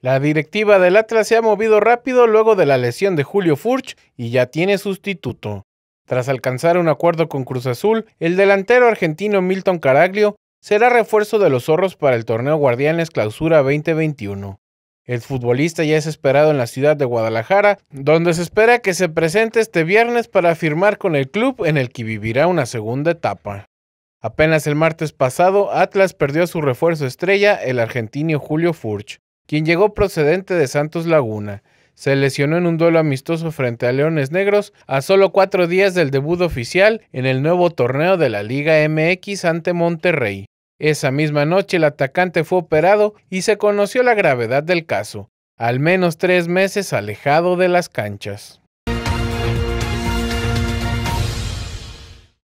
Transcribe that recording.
La directiva del Atlas se ha movido rápido luego de la lesión de Julio Furch y ya tiene sustituto. Tras alcanzar un acuerdo con Cruz Azul, el delantero argentino Milton Caraglio será refuerzo de los zorros para el torneo Guardianes Clausura 2021. El futbolista ya es esperado en la ciudad de Guadalajara, donde se espera que se presente este viernes para firmar con el club en el que vivirá una segunda etapa. Apenas el martes pasado, Atlas perdió a su refuerzo estrella, el argentino Julio Furch quien llegó procedente de Santos Laguna. Se lesionó en un duelo amistoso frente a Leones Negros a solo cuatro días del debut oficial en el nuevo torneo de la Liga MX ante Monterrey. Esa misma noche el atacante fue operado y se conoció la gravedad del caso, al menos tres meses alejado de las canchas.